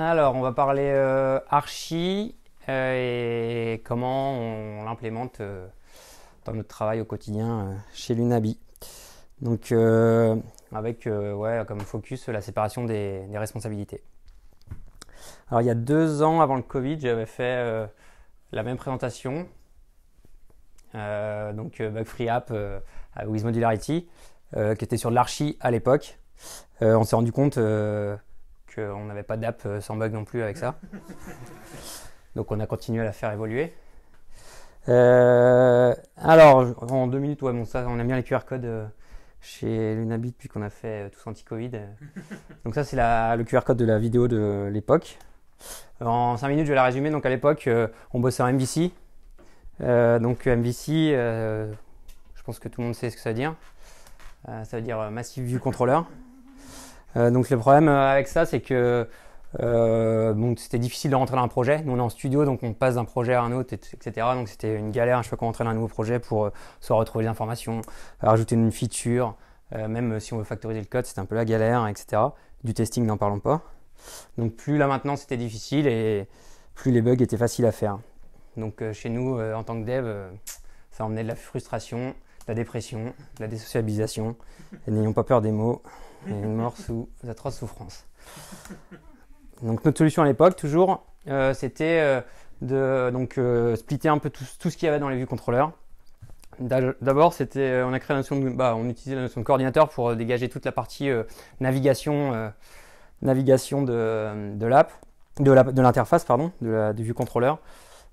Alors, on va parler euh, archi euh, et comment on, l'implémente euh, dans notre travail au quotidien chez Lunabi. Donc, avec ouais, comme focus la séparation des, responsabilités. Alors, il y a deux ans avant le Covid, j'avais fait la même présentation, donc Bug Free App avec With Modularity, qui était sur de l'archi à l'époque. on s'est rendu compte on n'avait pas d'app euh, sans bug non plus avec ça. Donc on a continué à la faire évoluer. Euh, alors, en deux minutes, ouais, bon, ça, on a bien les QR codes euh, chez Lunabit depuis qu'on a fait tout tous anti-Covid. Donc ça, c'est le QR code de la vidéo de l'époque. En cinq minutes, je vais la résumer. Donc à l'époque, on bossait en MVC. donc MVC, je pense que tout le monde sait ce que ça veut dire. ça veut dire Massive View Controller. Euh, donc le problème euh, avec ça, c'est que euh, c'était difficile de rentrer dans un projet. Nous, on est en studio, donc on passe d'un projet à un autre, etc. Donc c'était une galère Je chaque fois qu'on rentrait dans un nouveau projet pour soit retrouver des informations, rajouter une feature, même si on veut factoriser le code, c'était un peu la galère, etc. Du testing, n'en parlons pas. Donc plus la maintenance était difficile et plus les bugs étaient faciles à faire. Donc chez nous, en tant que dev, ça emmenait de la frustration, de la dépression, de la désocialisation, et n'ayons pas peur des mots une mort sous atroce souffrance. Donc notre solution à l'époque, toujours, euh, c'était euh, de euh, splitter un peu tout, ce qu'il y avait dans les vues contrôleurs. D'abord, on a créé la notion de, bah, on utilisait la notion de coordinateur pour dégager toute la partie navigation navigation de, de l'app, de l'interface pardon, de la du vue contrôleur.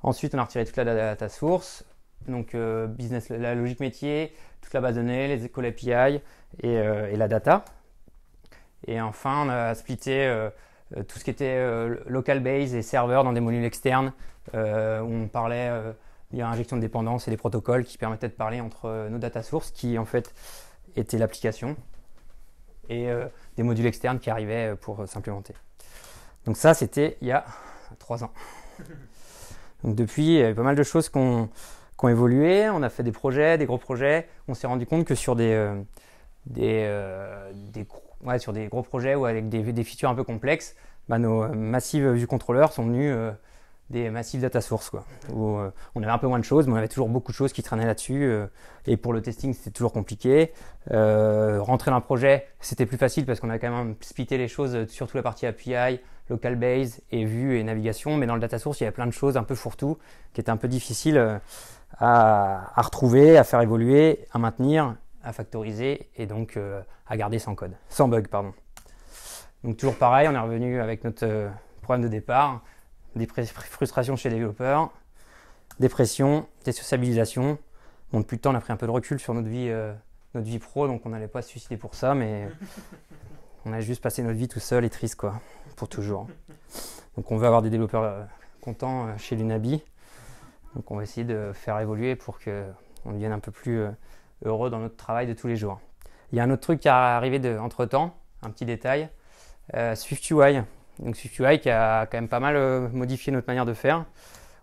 Ensuite, on a retiré toute la data source, donc business, la logique métier, toute la base de données, les écoles API et la data. Et enfin, on a splitté euh, euh, tout ce qui était euh, local base et serveur dans des modules externes où on parlait via injection de dépendance et des protocoles qui permettaient de parler entre nos data sources qui en fait étaient l'application et des modules externes qui arrivaient pour s'implémenter. Donc ça, c'était il y a trois ans. Donc depuis, il y a pas mal de choses qui ont, évolué. On a fait des projets, des gros projets. On s'est rendu compte que sur des, des, des, sur des gros projets ou avec des, features un peu complexes, bah, nos euh, massives vue contrôleurs sont venus euh, des massives data sources. Quoi, euh, on avait un peu moins de choses, mais on avait toujours beaucoup de choses qui traînaient là-dessus. et pour le testing, c'était toujours compliqué. rentrer dans un projet, c'était plus facile parce qu'on a quand même splitté les choses, surtout la partie API, local base et vue et navigation. Mais dans le data source, il y avait plein de choses un peu fourre-tout qui étaient un peu difficiles à retrouver, à faire évoluer, à maintenir à factoriser et donc euh, à garder sans code, sans bug, pardon. Donc toujours pareil, on est revenu avec notre euh, problème de départ, des frustrations chez les développeurs, des dépression, sociabilisations. Bon, depuis le temps, on a pris un peu de recul sur notre vie, euh, notre vie pro, donc on n'allait pas se suicider pour ça, mais on a juste passé notre vie tout seul et triste, quoi, pour toujours. Donc on veut avoir des développeurs contents chez Lunabi. Donc on va essayer de faire évoluer pour qu'on devienne un peu plus heureux dans notre travail de tous les jours. Il y a un autre truc qui est arrivé entre temps, un petit détail, euh, SwiftUI. Donc SwiftUI qui a quand même pas mal euh, modifié notre manière de faire.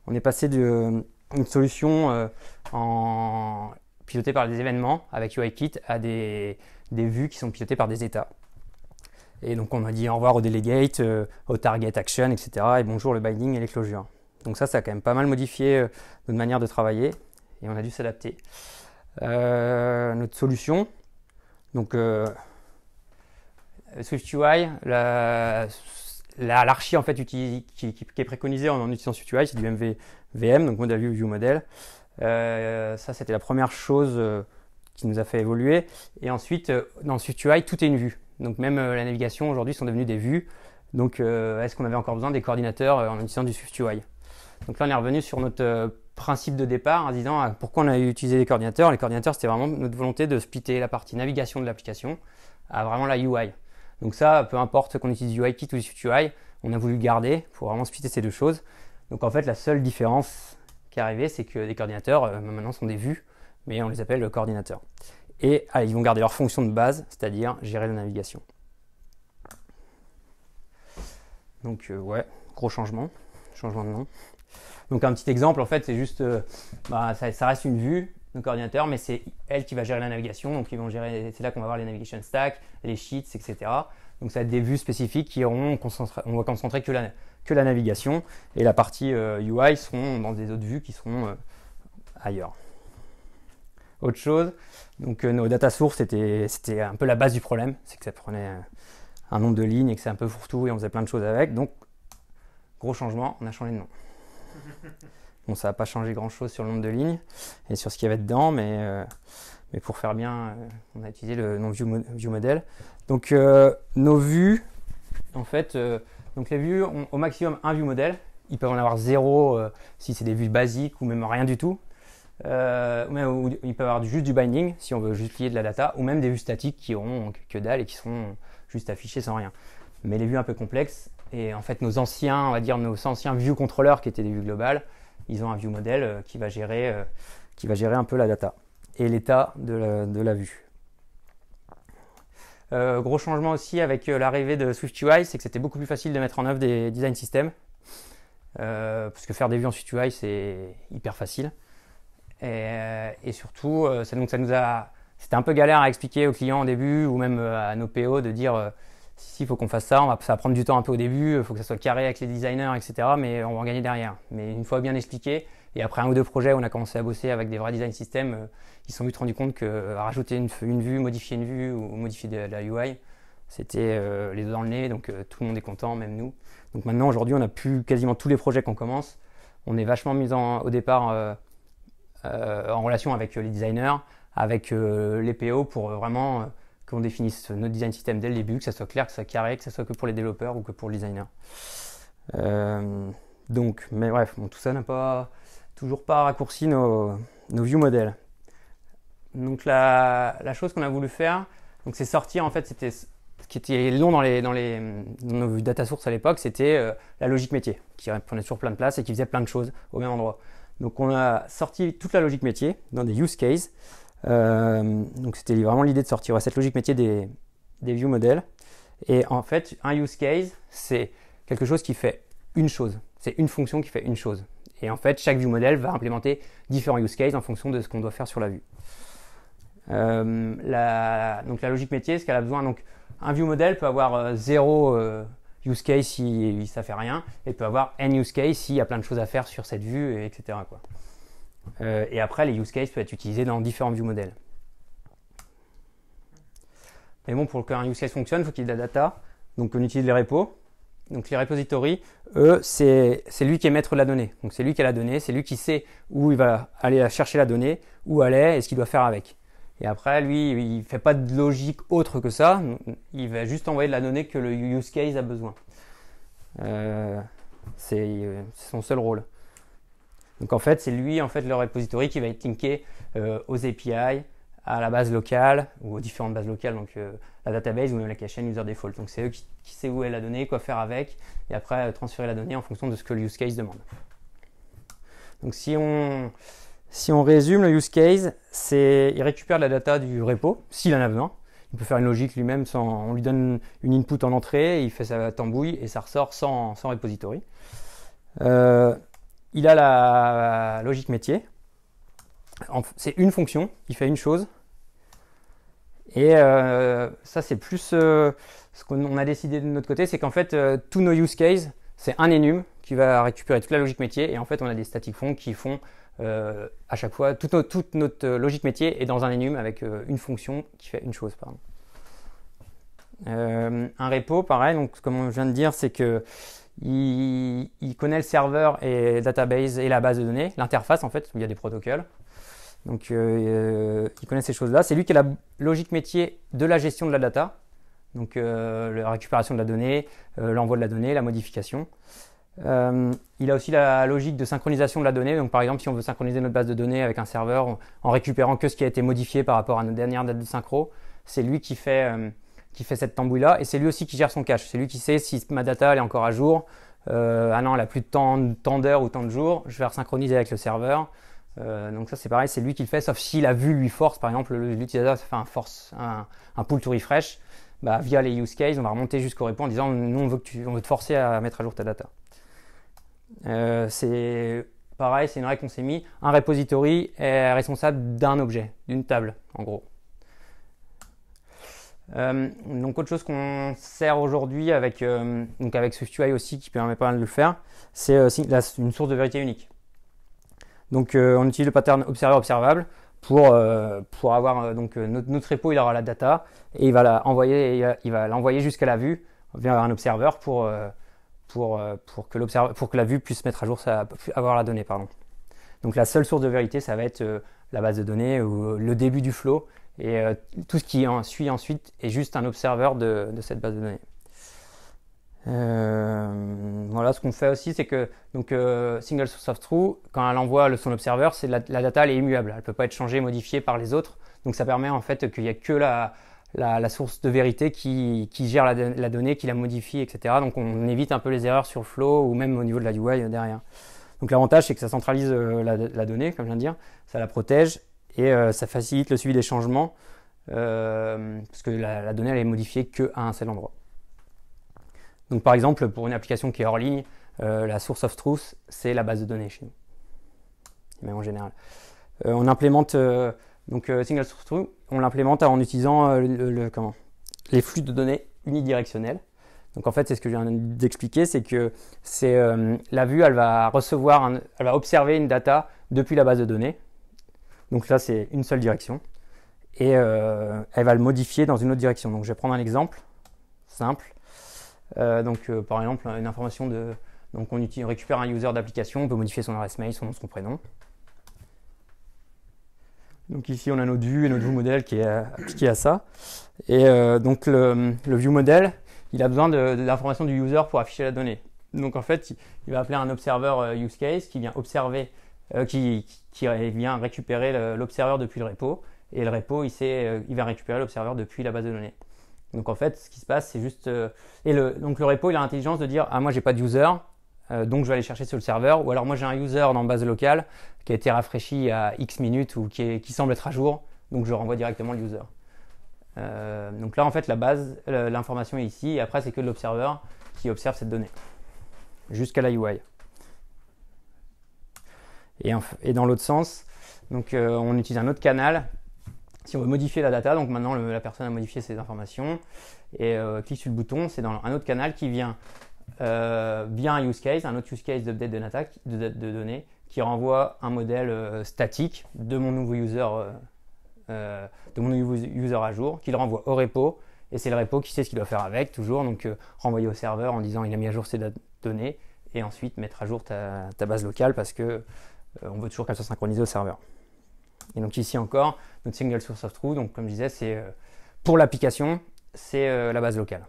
On est passé d'une euh, solution en, pilotée par des événements avec UIKit à des, des, vues qui sont pilotées par des états. Et donc on a dit au revoir au delegate, au target action, etc. Et bonjour le binding et les closures. Donc ça, ça a quand même pas mal modifié notre manière de travailler et on a dû s'adapter. Euh, notre solution. Donc euh, SwiftUI, l'archi la, en fait qui, est préconisée en, utilisant SwiftUI, c'est du MVVM, donc Model View View Model. Euh, ça, c'était la première chose qui nous a fait évoluer. Et ensuite, dans SwiftUI, tout est une vue. Donc même la navigation aujourd'hui sont devenues des vues. Donc est-ce qu'on avait encore besoin des coordinateurs en utilisant du SwiftUI Donc là, on est revenu sur notre principe de départ en disant ah, pourquoi on a utilisé les coordinateurs. Les coordinateurs, c'était vraiment notre volonté de splitter la partie navigation de l'application à vraiment la UI. Donc ça, peu importe qu'on utilise UIKit ou UI, on a voulu garder pour vraiment splitter ces deux choses. Donc en fait, la seule différence qui est arrivée, c'est que les coordinateurs euh, maintenant sont des vues, mais on les appelle coordinateurs. Et ah, ils vont garder leur fonction de base, c'est-à-dire gérer la navigation. Donc euh, ouais, gros changement, changement de nom. Donc un petit exemple, en fait, c'est juste, euh, bah, ça, reste une vue, donc ordinateur, mais c'est elle qui va gérer la navigation. Donc ils vont gérer, c'est là qu'on va voir les navigation stacks, les sheets, etc. Donc ça va être des vues spécifiques qui auront, on va concentrer que la, que la navigation et la partie UI euh, seront dans des autres vues qui seront euh, ailleurs. Autre chose, donc nos data sources c'était un peu la base du problème, c'est que ça prenait un nombre de lignes et que c'est un peu fourre-tout et on faisait plein de choses avec. Donc gros changement, on a changé de nom. Bon, ça n'a pas changé grand-chose sur le nombre de lignes et sur ce qu'il y avait dedans, mais, euh, mais pour faire bien, euh, on a utilisé le nom view, model. Donc euh, nos vues, en fait, donc les vues ont au maximum un view model. Ils peuvent en avoir zéro si c'est des vues basiques ou même rien du tout. ou ils peuvent avoir juste du binding si on veut juste lier de la data, ou même des vues statiques qui auront que dalle et qui seront juste affichées sans rien. Mais les vues un peu complexes, et en fait, nos anciens, on va dire nos anciens view Controllers qui étaient des vues globales, ils ont un view model euh, qui va gérer, euh, qui va gérer un peu la data et l'état de la, vue. Euh, gros changement aussi avec l'arrivée de SwiftUI, c'est que c'était beaucoup plus facile de mettre en œuvre des design systems. parce que faire des vues en SwiftUI, c'est hyper facile. Et, surtout, donc, ça nous a, c'était un peu galère à expliquer aux clients au début, ou même à nos PO, de dire il faut qu'on fasse ça, on va, ça va prendre du temps un peu au début, il faut que ça soit carré avec les designers, etc. Mais on va en gagner derrière. Mais une fois bien expliqué, et après un ou deux projets, où on a commencé à bosser avec des vrais design systems, euh, ils se sont vite rendus compte que euh, rajouter une, vue, modifier une vue ou modifier de, la UI, c'était euh, les deux dans le nez, donc tout le monde est content, même nous. Donc maintenant, aujourd'hui, on a plus quasiment tous les projets qu'on commence. On est vachement mis au départ en relation avec les designers, avec les PO pour vraiment qu'on définisse notre design système dès le début, que ça soit clair, que ça soit carré, que ça soit que pour les développeurs ou que pour le designer. Euh, donc, mais bref, tout ça n'a pas toujours pas raccourci nos, nos view modèles. Donc la, chose qu'on a voulu faire, donc c'est sortir en fait, c'était ce qui était long dans les dans les dans nos data sources à l'époque, c'était euh, la logique métier qui prenait sur plein de place et qui faisait plein de choses au même endroit. Donc on a sorti toute la logique métier dans des use cases euh, donc c'était vraiment l'idée de sortir cette logique métier des, des view models. Et en fait, un use case, c'est quelque chose qui fait une chose. C'est une fonction qui fait une chose. Et en fait, chaque view model va implémenter différents use cases en fonction de ce qu'on doit faire sur la vue. Euh, la, donc la logique métier, ce qu'elle a besoin, donc un view model peut avoir euh, zéro use case si ça fait rien, et peut avoir n use case s'il y a plein de choses à faire sur cette vue, etc. Euh, et après, les use cases peuvent être utilisés dans différents view models. Mais bon, pour qu'un use case fonctionne, il faut qu'il y ait de la data. Donc, on utilise les repos. Donc, les repositories, eux, c'est lui qui est maître de la donnée. Donc, c'est lui qui a la donnée, c'est lui qui sait où il va aller chercher la donnée, où elle est et ce qu'il doit faire avec. Et après, lui, il ne fait pas de logique autre que ça. Il va juste envoyer de la donnée que le use case a besoin. Euh, euh, c'est son seul rôle. Donc en fait, c'est lui, en fait, le repository qui va être linké euh, aux API, à la base locale ou aux différentes bases locales, donc euh, la database ou même la cache user default. Donc c'est eux qui, qui sait où est la donnée, quoi faire avec, et après euh, transférer la donnée en fonction de ce que le use case demande. Donc si on, si on résume le use case, c'est il récupère la data du repo s'il en a besoin. Il peut faire une logique lui-même sans, on lui donne une input en entrée, il fait sa tambouille et ça ressort sans, sans repository. Euh, il a la logique métier. C'est une fonction, il fait une chose. Et euh, ça, c'est plus euh, ce qu'on a décidé de notre côté, c'est qu'en fait, euh, tous nos use cases, c'est un enum qui va récupérer toute la logique métier. Et en fait, on a des static fonds qui font à chaque fois, toute, notre logique métier est dans un enum avec une fonction qui fait une chose. un repo, pareil, donc comme on vient de dire, c'est que il, connaît le serveur et database et la base de données, l'interface en fait, où il y a des protocoles. Donc euh, euh, il connaît ces choses-là. C'est lui qui a la logique métier de la gestion de la data, donc euh, la récupération de la donnée, l'envoi de la donnée, la modification. il a aussi la logique de synchronisation de la donnée. Donc, par exemple, si on veut synchroniser notre base de données avec un serveur en récupérant que ce qui a été modifié par rapport à nos dernière date de synchro, c'est lui qui fait, qui fait cette tambouille-là, et c'est lui aussi qui gère son cache. C'est lui qui sait si ma data est encore à jour. ah euh, non, elle n'a plus de tant, d'heures ou tant de jours. Je vais resynchroniser avec le serveur. Euh, donc ça c'est pareil, c'est lui qui le fait, sauf si la vue lui force, par exemple l'utilisateur fait un force, un, pull to refresh, bah, via les use cases, on va remonter jusqu'au repo en disant nous on veut, te forcer à mettre à jour ta data. Euh, c'est pareil, c'est une règle qu'on s'est mis. Un repository est responsable d'un objet, d'une table en gros. Euh, donc autre chose qu'on sert aujourd'hui avec, euh, donc avec SwiftUI aussi qui permet pas mal de le faire, c'est euh, une source de vérité unique. Donc on utilise le pattern observer-observable pour, pour avoir donc notre, notre, repo, il aura la data et il va il va l'envoyer jusqu'à la vue vers un observer pour, pour, pour, que pour que la vue puisse mettre à jour sa, avoir la donnée. Pardon. Donc la seule source de vérité, ça va être la base de données ou le début du flow et euh, tout ce qui en suit ensuite est juste un observeur de, cette base de données. Euh, voilà, ce qu'on fait aussi, c'est que donc euh, single source of true, quand elle envoie le, son observeur, c'est la, data elle est immuable, elle peut pas être changée, modifiée par les autres. Donc ça permet en fait qu'il n'y a que la, source de vérité qui, qui gère la, donnée, qui la modifie, etc. Donc on évite un peu les erreurs sur le flow ou même au niveau de la UI derrière. Donc l'avantage c'est que ça centralise la, donnée, comme je viens de dire, ça la protège et euh, ça facilite le suivi des changements euh, parce que la, donnée elle est modifiée qu'à un seul endroit. Donc par exemple pour une application qui est hors ligne, euh, la source of truth c'est la base de données chez nous, mais en général. on implémente donc single source truth, on l'implémente en utilisant les flux de données unidirectionnels. Donc en fait, c'est ce que je viens d'expliquer, c'est que c'est la vue, elle va recevoir, elle va observer une data depuis la base de données. Donc là, c'est une seule direction. Et euh, elle va le modifier dans une autre direction. Donc je vais prendre un exemple simple. Euh, donc euh, par exemple, une information de... Donc on, récupère un user d'application, on peut modifier son adresse mail, son nom, son prénom. Donc ici, on a notre vue et notre view model qui est appliqué à ça. Et donc le, view model, il a besoin de, l'information du user pour afficher la donnée. Donc en fait, il va appeler un observer use case qui vient observer euh, qui, vient récupérer l'observeur depuis le repo. Et le repo, il, sait, euh, il va récupérer l'observeur depuis la base de données. Donc en fait, ce qui se passe, c'est juste. Euh, et le, donc le repo, il a l'intelligence de dire Ah, moi, j'ai pas de user, donc je vais aller chercher sur le serveur. Ou alors moi, j'ai un user dans base locale qui a été rafraîchi à X minutes ou qui, semble être à jour, donc je renvoie directement le user. donc là, en fait, la base, l'information est ici, et après, c'est que l'observeur qui observe cette donnée jusqu'à la UI et, dans l'autre sens. Donc euh, on utilise un autre canal si on veut modifier la data. Donc maintenant la personne a modifié ses informations et euh, clique sur le bouton, c'est dans un autre canal qui vient euh, via un use case, un autre use case d'update de, data, de, données qui renvoie un modèle euh, statique de mon nouveau user de mon user à jour, qui le renvoie au repo et c'est le repo qui sait ce qu'il doit faire avec toujours. Donc renvoyer au serveur en disant il a mis à jour ses données et ensuite mettre à jour ta base locale parce que euh, on veut toujours qu'elle soit synchronisée au serveur. Et donc ici encore, notre single source of truth, donc comme je disais, c'est euh, pour l'application, c'est euh, la base locale.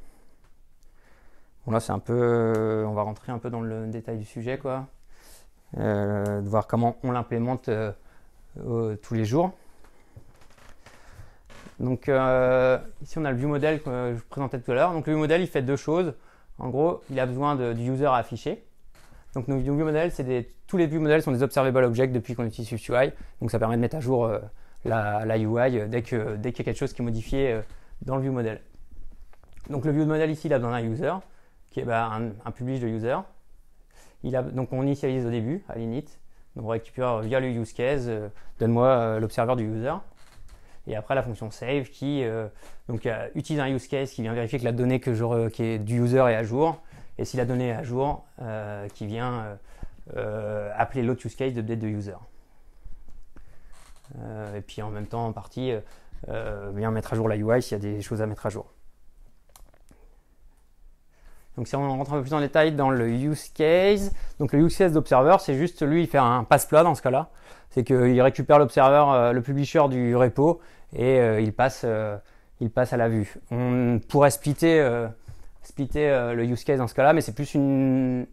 Bon là c'est un peu, on va rentrer un peu dans le détail du sujet quoi, de voir comment on l'implémente tous les jours. Donc ici on a le view model que je vous présentais tout à l'heure. Donc le view model il fait deux choses. En gros il a besoin du user à afficher. Donc nos view models, tous les view models sont des observable objects depuis qu'on utilise SwiftUI. Donc ça permet de mettre à jour euh, la, UI euh, dès qu'il y a quelque chose qui est modifié euh, dans le view model. Donc le view model ici, il a besoin d'un user qui est bah, un, publish de user. donc on initialise au début à l'init. Donc on récupère via le use case, donne-moi l'observeur du user et après la fonction save qui utilise un use case qui vient vérifier que la donnée que qui est du user est à jour et si la donnée à jour, euh, qui vient euh, euh, appeler l'autre use case d'update de user. et puis en même temps, en partie, bien mettre à jour la UI s'il y a des choses à mettre à jour. Donc si on rentre un peu plus en détail dans le use case, donc le use case d'observer, c'est juste lui, il fait un passe plat dans ce cas-là. C'est qu'il récupère l'observer, le publisher du repo et il, passe, il passe à la vue. On pourrait splitter splitter euh, le use case dans ce cas-là, mais c'est plus une,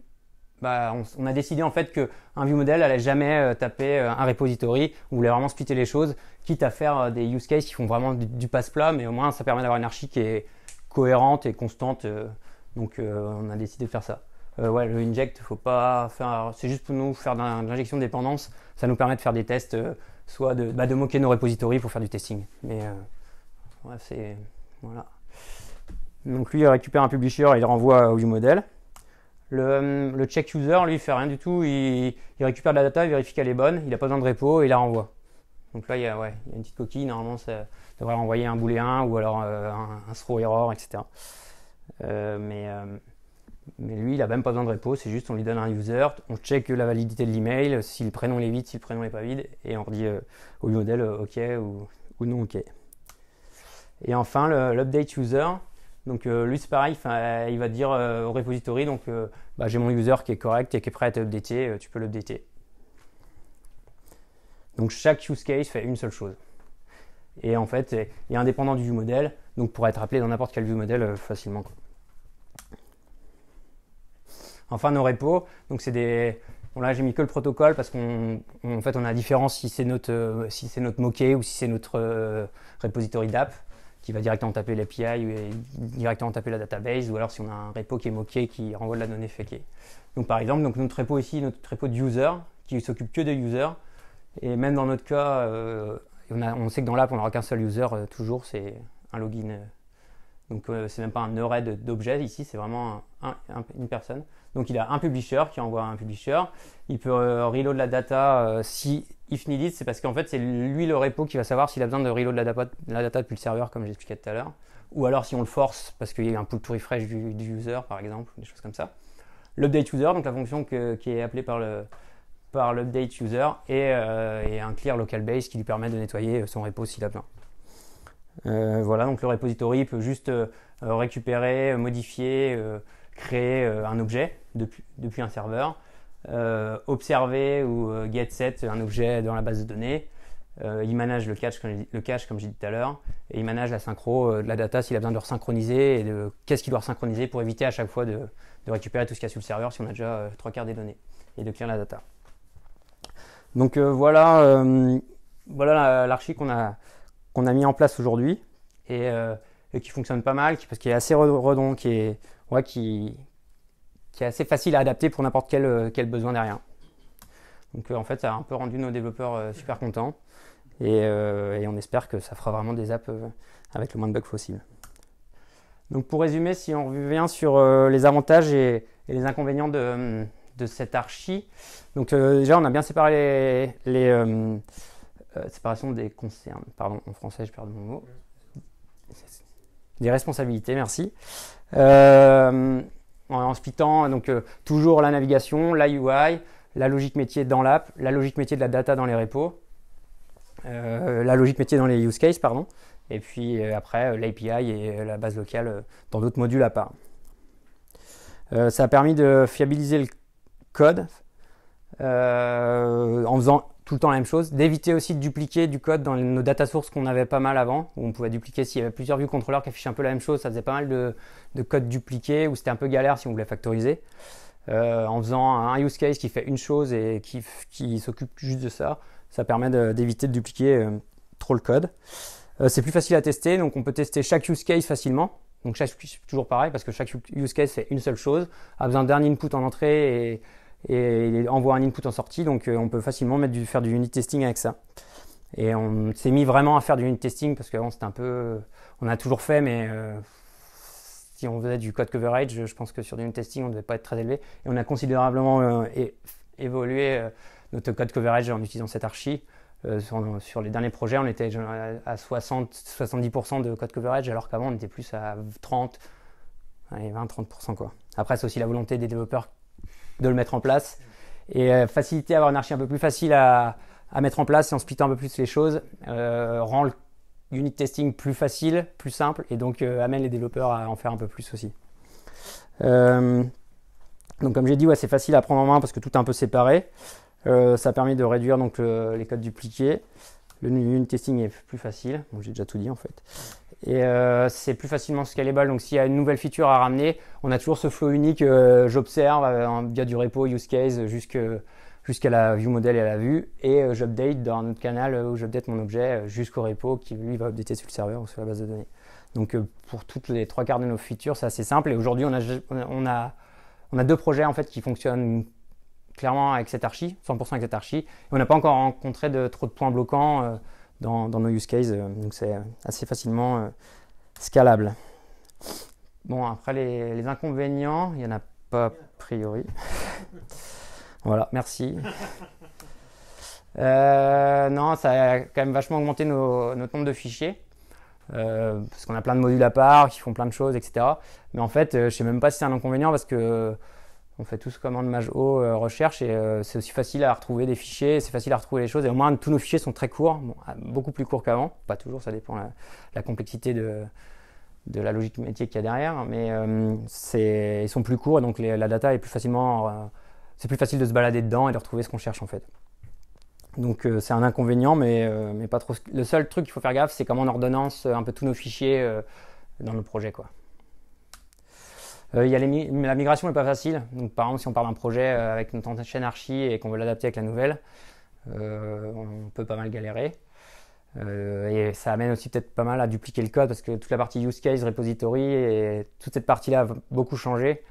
bah, on, a décidé en fait qu'un un view model allait jamais euh, taper euh, un repository. On voulait vraiment splitter les choses, quitte à faire des use cases qui font vraiment du, passe plat, mais au moins ça permet d'avoir une archi qui est cohérente et constante. donc on a décidé de faire ça. ouais, le inject, faut pas faire. C'est juste pour nous faire de l'injection de dépendance. Ça nous permet de faire des tests, soit de, bah, de moquer nos repositories pour faire du testing. Mais ouais, c'est voilà. Donc lui, il récupère un publisher et il renvoie au modèle. Le, le check user, lui, il fait rien du tout. Il, récupère de la data, il vérifie qu'elle est bonne, il n'a pas besoin de repo et il la renvoie. Donc là, il y a, une petite coquille. Normalement, ça devrait renvoyer un booléen ou alors euh, un, straw throw error, etc. Euh, euh, mais, lui, il n'a même pas besoin de repo. C'est juste, on lui donne un user, on check la validité de l'email, si le prénom est vide, si le prénom n'est pas vide, et on redit au modèle OK ou non OK. Et enfin, l'update user. Donc euh, lui, c'est pareil, euh, il va dire euh, au repository, donc bah, j'ai mon user qui est correct et qui est prêt à être updaté, tu peux l'updater. Donc chaque use case fait une seule chose. Et en fait, il est indépendant du view model, donc pour être appelé dans n'importe quel view model facilement. Enfin, nos repos, donc c'est des... là, j'ai mis que le protocole parce qu'on fait, on a la différence si c'est notre, si notre moquet ou si c'est notre repository d'app qui va directement taper l'API ou directement taper la database, ou alors si on a un repo qui est moqué, qui renvoie de la donnée fake. Donc par exemple, donc notre repo ici, notre repo de user, qui s'occupe que de user et même dans notre cas, euh, on, sait que dans l'app, on n'aura qu'un seul user euh, toujours, c'est un login. Euh, donc donc c'est même pas un array d'objets ici, c'est vraiment une personne. Donc il a un publisher qui envoie un publisher, il peut reload la data si if needed, c'est parce qu'en fait, c'est lui le repo qui va savoir s'il a besoin de reload la data, la data depuis le serveur, comme j'expliquais tout à l'heure, ou alors si on le force parce qu'il y a un pull to refresh du, user, par exemple, des choses comme ça. L'update user, donc la fonction qui est appelée par le par l'update user euh, et, un clear local base qui lui permet de nettoyer son repo s'il a besoin. Euh, voilà, donc le repository peut juste euh, récupérer, modifier, créer un objet depuis, depuis un serveur euh, observer ou euh, get set un objet dans la base de données. Euh, il manage le cache, comme, le cache, comme j'ai dit tout à l'heure, et il manage la synchro de la data s'il a besoin de resynchroniser et de qu'est-ce qu'il doit resynchroniser pour éviter à chaque fois de, récupérer tout ce qu'il y a sur le serveur si on a déjà trois quarts des données et de clear la data. Donc voilà voilà l'archi qu'on a, qu'on a mis en place aujourd'hui et, qui fonctionne pas mal, parce qu'il est assez redond, qui, qui est assez facile à adapter pour n'importe quel, euh, quel, besoin derrière. Donc euh, en fait, ça a un peu rendu nos développeurs euh, super contents. Et, on espère que ça fera vraiment des apps avec le moins de bugs possible. Donc pour résumer, si on revient sur les avantages et, les inconvénients de, de cette archi, donc déjà on a bien séparé les, séparation des concernes pardon en français je perds mon mot, des responsabilités, merci en, splitant donc euh, toujours la navigation, la la logique métier dans l'app, la logique métier de la data dans les repos, euh, la logique métier dans les use cases, pardon, et puis euh, après l'API et la base locale dans d'autres modules à part. ça a permis de fiabiliser le code en faisant tout le temps la même chose, d'éviter aussi de dupliquer du code dans nos data sources qu'on avait pas mal avant, où on pouvait dupliquer s'il y avait plusieurs vues contrôleurs qui affichaient un peu la même chose, ça faisait pas mal de, code dupliqué, où c'était un peu galère si on voulait factoriser. Euh, en faisant un use case qui fait une chose et qui, s'occupe juste de ça, ça permet d'éviter de, dupliquer euh, trop le code. Euh, c'est plus facile à tester, donc on peut tester chaque use case facilement. Donc chaque, toujours pareil, parce que chaque use case fait une seule chose, a besoin d'un input en entrée et et il envoie un input en sortie. Donc euh, on peut facilement mettre du, faire du unit testing avec ça. Et on s'est mis vraiment à faire du unit testing parce qu'avant c'était un peu. On a toujours fait, mais euh, si on faisait du code coverage, je pense que sur du unit testing on ne devait pas être très élevé. Et on a considérablement euh, évolué notre code coverage en utilisant cette archi. Sur, les derniers projets, on était à 60-70% de code coverage, alors qu'avant on était plus à 30, 20-30%. Après, c'est aussi la volonté des développeurs de le mettre en place et euh, faciliter avoir une archi un peu plus facile à, mettre en place et en splittant un peu plus les choses euh, rend le unit testing plus facile, plus simple et donc euh, amène les développeurs à en faire un peu plus aussi. donc comme j'ai dit, ouais, c'est facile à prendre en main parce que tout est un peu séparé. ça permet de réduire donc, les codes dupliqués. Le unit testing est plus facile, j'ai déjà tout dit en fait et euh, c'est plus facilement scalable. Donc s'il y a une nouvelle feature à ramener, on a toujours ce flow unique, euh, j'observe euh, via du repo, use case, jusqu'à la view model et à la vue, et j'update dans notre canal où j'update mon objet jusqu'au repo qui lui va updater sur le serveur ou sur la base de données. Donc pour toutes les trois quarts de nos features, c'est assez simple. Et aujourd'hui, on a, deux projets en fait qui fonctionnent clairement avec cette archi, 100% avec cette archi. Et on n'a pas encore rencontré de trop de points bloquants dans, nos use cases. Euh, donc c'est assez facilement euh, scalable. Bon, après les, inconvénients, il n'y en a pas a priori. voilà, merci. Euh, non, ça a quand même vachement augmenté nos, notre nombre de fichiers. parce qu'on a plein de modules à part qui font plein de choses, etc. Mais en fait, je je sais même pas si c'est un inconvénient parce que on fait tous commande Majo euh, recherche et euh, c'est aussi facile à retrouver des fichiers, c'est facile à retrouver les choses. Et au moins, tous nos fichiers sont très courts, ah, beaucoup plus courts qu'avant. Pas toujours, ça dépend la, la complexité de, la logique métier qu'il y a derrière, mais euh, ils sont plus courts et donc la data est plus facilement. c'est plus facile de se balader dedans et de retrouver ce qu'on cherche en fait. Donc c'est un inconvénient, mais, pas trop. Le seul truc qu'il faut faire gaffe, c'est comment on ordonnance un peu tous nos fichiers dans le projet. quoi. Euh, la migration n'est pas facile. par exemple, si on parle d'un projet euh, avec une chaîne archi et qu'on veut l'adapter avec la nouvelle, euh, on peut pas mal galérer. et ça amène aussi peut-être pas mal à dupliquer le code parce que toute la partie use case, repository et toute cette partie-là a beaucoup changé.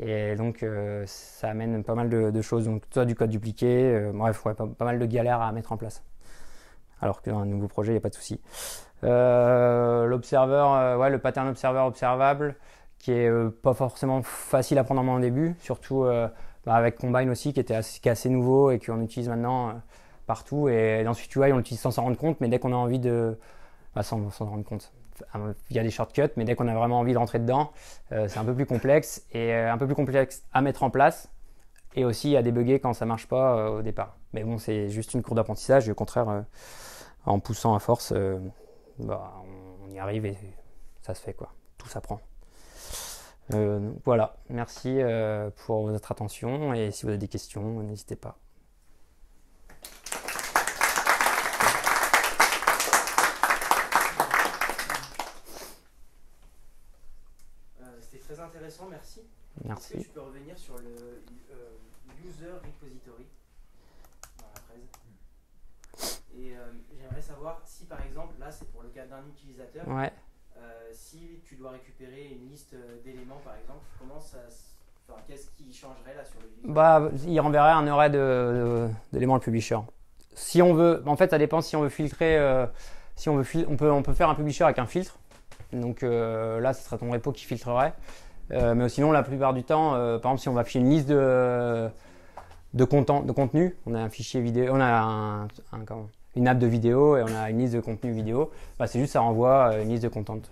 Et donc, ça amène pas mal de, choses. Donc, soit du code dupliqué, bref, pas, mal de galères à mettre en place alors qu'un nouveau projet, il n'y a pas de souci. Euh, ouais, le pattern observer observable, qui est euh, pas forcément facile à prendre en main au début, surtout euh, bah, avec Combine aussi, qui, était assez, est assez nouveau et qu'on utilise maintenant euh, partout. Et dans UI on l'utilise sans s'en rendre compte, mais dès qu'on a envie de. Bah, sans s'en rendre compte. Il y a des shortcuts, mais dès qu'on a vraiment envie de rentrer dedans, c'est un peu plus complexe et un peu plus complexe à mettre en place et aussi à débugger quand ça marche pas au départ. Mais bon, c'est juste une cour d'apprentissage et au contraire, en poussant à force, bah, on y arrive et ça se fait quoi. Tout s'apprend. Euh, voilà, merci euh, pour votre attention et si vous avez des questions, n'hésitez pas. Euh, c'était très intéressant, merci. Merci. Est-ce que peux revenir sur le user repository hmm. Et j'aimerais savoir si par exemple, là c'est pour le cas d'un utilisateur, ouais. Euh, si tu dois récupérer une liste euh, d'éléments, par exemple, comment ça Qu'est-ce qui changerait là sur le bah, Il renverrait un array d'éléments de, publisher. Si on veut, en fait, ça dépend si on veut filtrer. Euh, si on veut, on peut, on peut faire un publisher avec un filtre. Donc là, ce sera ton repo qui filtrerait. mais sinon, la plupart du temps, par exemple, si on va afficher une liste de, de, de contenu, on a un fichier vidéo, on a un, un, une app de vidéo et on a une liste de contenu vidéo, bah, c'est juste ça renvoie euh, une liste de contente.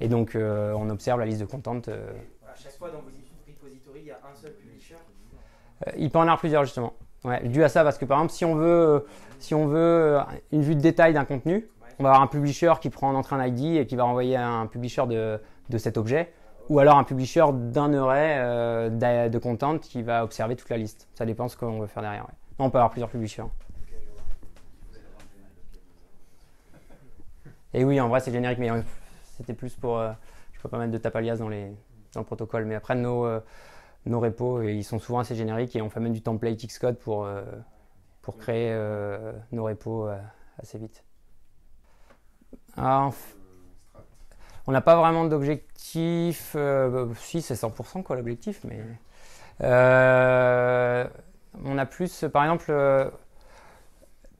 Et donc euh, on observe la liste de contente. Euh. À chaque fois dans vos repository, il y a un seul publisher Il peut en avoir plusieurs justement. Ouais, dû à ça, parce que par exemple, si on veut, si on veut une vue de détail d'un contenu, on va avoir un publisher qui prend en entrée un ID et qui va renvoyer un publisher de, de cet objet, ou alors un publisher d'un array de content qui va observer toute la liste. Ça dépend ce qu'on veut faire derrière. on peut avoir plusieurs publishers. Et oui, en vrai, c'est générique, mais euh, c'était plus pour. je euh, je peux pas mettre de tapalias dans, les, dans le protocole. Mais après, nos, euh, nos repos, ils sont souvent assez génériques et on fait même du template Xcode pour, pour créer nos repos assez vite. Ah, on n'a pas vraiment d'objectif. Bah, si, c'est 100% quoi l'objectif, mais. on a plus, par exemple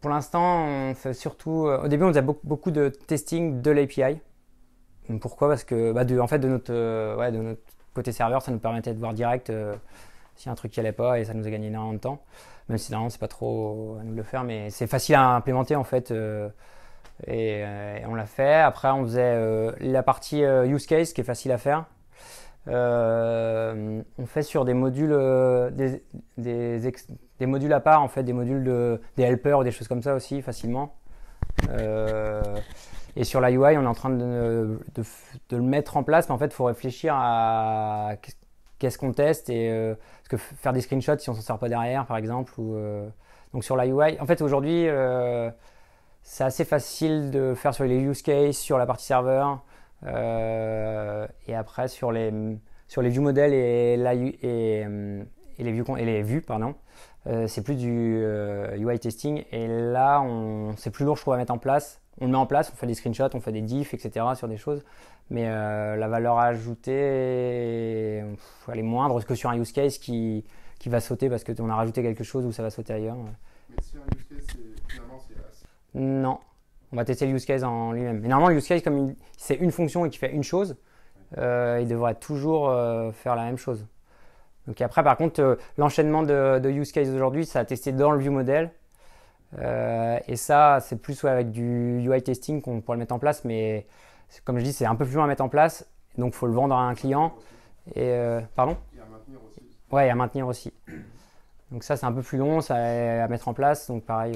pour l'instant, on surtout. Euh, au début, on faisait beaucoup, de testing de l'API. Pourquoi Parce que, bah, de, en fait, de notre, euh, de notre côté serveur, ça nous permettait de voir direct euh, s'il y a un truc qui allait pas et ça nous a gagné énormément de temps. Même si normalement c'est pas trop à nous le faire, mais c'est facile à implémenter en fait. et, on l'a fait. Après, on faisait la partie use case qui est facile à faire. on fait sur des modules, des, des modules à part en fait, des modules de des helpers des choses comme ça aussi facilement. Euh, et sur la UI, on est en train de, de, le mettre en place, mais en fait, il faut réfléchir à qu'est-ce qu'on teste et euh, que faire des screenshots si on s'en sort pas derrière, par exemple. Ou, euh, donc sur la UI, en fait, aujourd'hui, c'est assez facile de faire sur les use cases, sur la partie serveur et après sur les sur les modèles et, les vues et les vues pardon. Euh, c'est plus du UI euh, testing. Et là, on... c'est plus lourd, je trouve, à mettre en place. On le met en place, on fait des screenshots, on fait des diffs, etc. sur des choses. Mais euh, la valeur ajoutée, elle est moindre que sur un use case qui, qui va sauter parce qu'on a rajouté quelque chose ou ça va sauter ailleurs. Mais sur un use case, finalement, c'est Non. On va tester le use case en lui-même. Mais normalement, le use case, comme c'est une fonction et qui fait une chose, il devrait toujours faire la même chose. Donc après, par contre, euh, l'enchaînement de, use case aujourd'hui, ça a testé dans le view model. Euh, et ça, c'est plus avec du UI testing qu'on pourrait le mettre en place, mais comme je dis, c'est un peu plus loin à mettre en place, donc il faut le vendre à un client. Et euh, pardon à maintenir aussi. Ouais, et à maintenir aussi. Donc ça, c'est un peu plus long, ça à mettre en place. Donc pareil,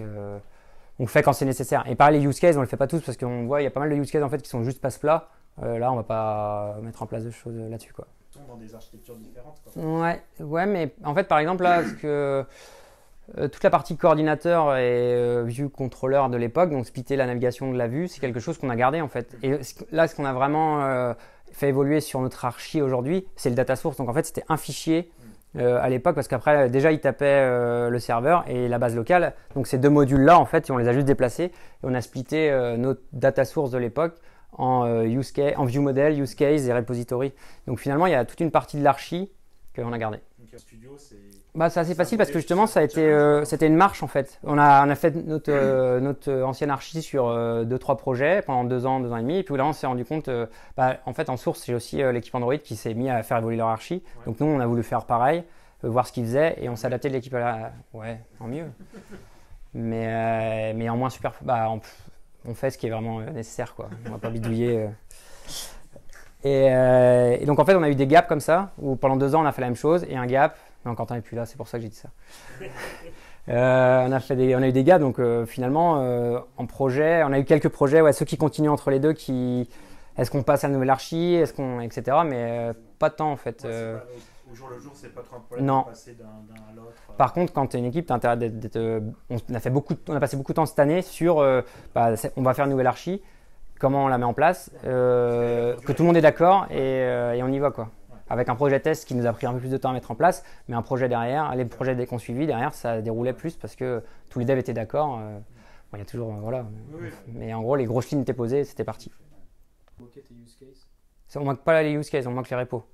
on le fait quand c'est nécessaire. Et pareil, les use cases, on ne le fait pas tous parce qu'on voit, il y a pas mal de use cases en fait qui sont juste passe plat. là, on ne va pas mettre en place de choses là-dessus. quoi dans des architectures différentes. Quoi. Ouais, ouais, mais en fait, par exemple, que. Euh, toute la partie coordinateur et euh, view contrôleur de l'époque, donc splitter la navigation de la vue, c'est quelque chose qu'on a gardé en fait. Et là, ce qu'on a vraiment euh, fait évoluer sur notre archi aujourd'hui, c'est le data source. Donc en fait, c'était un fichier mm. à l'époque parce qu'après, déjà, il tapait le serveur et la base locale. Donc ces deux modules-là, en fait, on les a juste déplacés et on a splitté notre data source de l'époque en, euh, use case, en view model, use case et repository. Donc finalement, il y a toute une partie de l'archi qu'on a gardée. Studio, c'est bah, assez facile parce que justement, ça a été, euh, c'était une marche en fait. On a, on a fait notre, euh, notre ancienne archi sur 2-3 projets pendant 2 ans, 2 ans et demi. Et puis là, on s'est rendu compte, bah, en fait, en source, j'ai aussi l'équipe Android qui s'est mis à faire évoluer leur archi. Donc nous, on a voulu faire pareil, voir ce qu'ils faisaient et on s'est adapté de l'équipe à la. Ouais, tant mieux. mais, mais en moins super. Bah, on fait ce qui est vraiment euh, nécessaire, quoi. On va pas bidouiller. Euh. Euh, et, donc en fait, on a eu des gaps comme ça, où pendant deux ans, on a fait la même chose, et un gap. Non, Quentin n'est plus là, c'est pour ça que j'ai dit ça. on, a on a eu des gaps, donc finalement, en projet, on a eu quelques projets, ouais, ceux qui continuent entre les deux, qui est-ce qu'on passe à la nouvelle archi, est-ce qu'on, etc. Mais pas tant en fait. Au jour le jour, c'est pas trop un problème non. de passer d'un à l'autre. Euh. Par contre, quand tu es une équipe, tu intérêt d'être. Euh, on, a fait beaucoup, on a passé beaucoup de temps cette année sur. Euh, bah, on va faire une nouvelle archi, comment on la met en place, que tout le monde est d'accord et, on y va quoi. Avec un projet test qui nous a pris un peu plus de temps à mettre en place, mais un projet derrière, les projets qu'on suivit derrière, ça déroulait plus parce que tous les devs étaient d'accord. il y a toujours. Voilà. Mais en gros, les grosses lignes étaient posées, c'était parti. On manque pas les use cases, on manque les repos.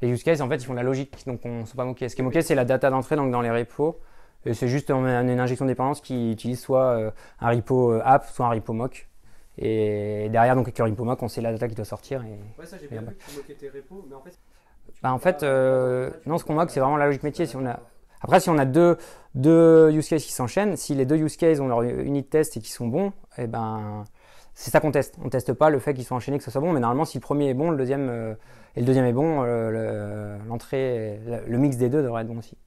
Les use cases, en fait, ils font la logique, donc on ne sont pas Ce qui est moqué, c'est la data d'entrée donc dans les repos. C'est juste une injection de dépendance qui utilise soit euh, un repo euh, app, soit un repo mock. Et derrière, donc, avec le repo mock, on sait la data qui doit sortir. Et, ouais, ça, j'ai bien vu que tu tes repos, mais en fait. non, ce qu'on moque, c'est vraiment la logique métier. Si on a... Après, si on a deux, deux use cases qui s'enchaînent, si les deux use cases ont leur unit test et qui sont bons, eh ben, c'est ça qu'on teste. On teste pas le fait qu'ils soient enchaînés, que ce soit bon, mais normalement, si le premier est bon, le deuxième, euh, et le deuxième est bon, euh, l'entrée, le, mix des deux devrait être bon aussi.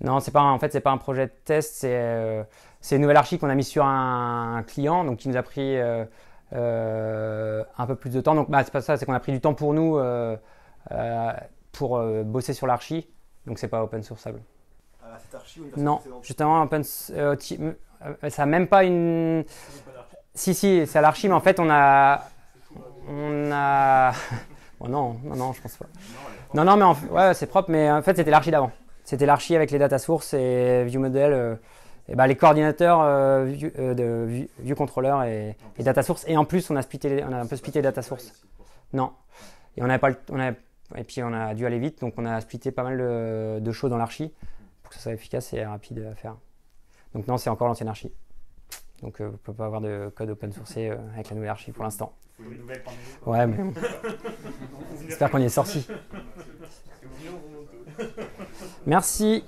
Non, c'est pas en fait c'est pas un projet de test, c'est euh, une nouvelle archi qu'on a mis sur un, client, donc qui nous a pris un peu plus de temps. Donc bah, c'est pas ça, c'est qu'on a pris du temps pour nous pour bosser sur l'archi, donc c'est pas open sourceable. cette archi Non, justement open, euh, ça n'a même pas une. Si, si, c'est à l'archi, mais en fait, on a. On a. Bon, non, non, non, je pense pas. Non, non, mais en... ouais, c'est propre, mais en fait, c'était l'archi d'avant. C'était l'archi avec les data sources et ViewModel. Euh... Et bah, les coordinateurs euh, euh, de view, view controller et, et, data source. Et en plus, on a, splitté, on a un peu splitté data source. Non. Et, on avait pas on et puis, on a dû aller vite, donc on a splitté pas mal de, de choses dans l'archi pour que ça soit efficace et rapide à faire. Donc non, c'est encore l'ancienne archi. Donc on ne peut pas avoir de code open source euh, avec la nouvelle archi pour l'instant. Ouais, mais J'espère qu'on y est sorti. Merci.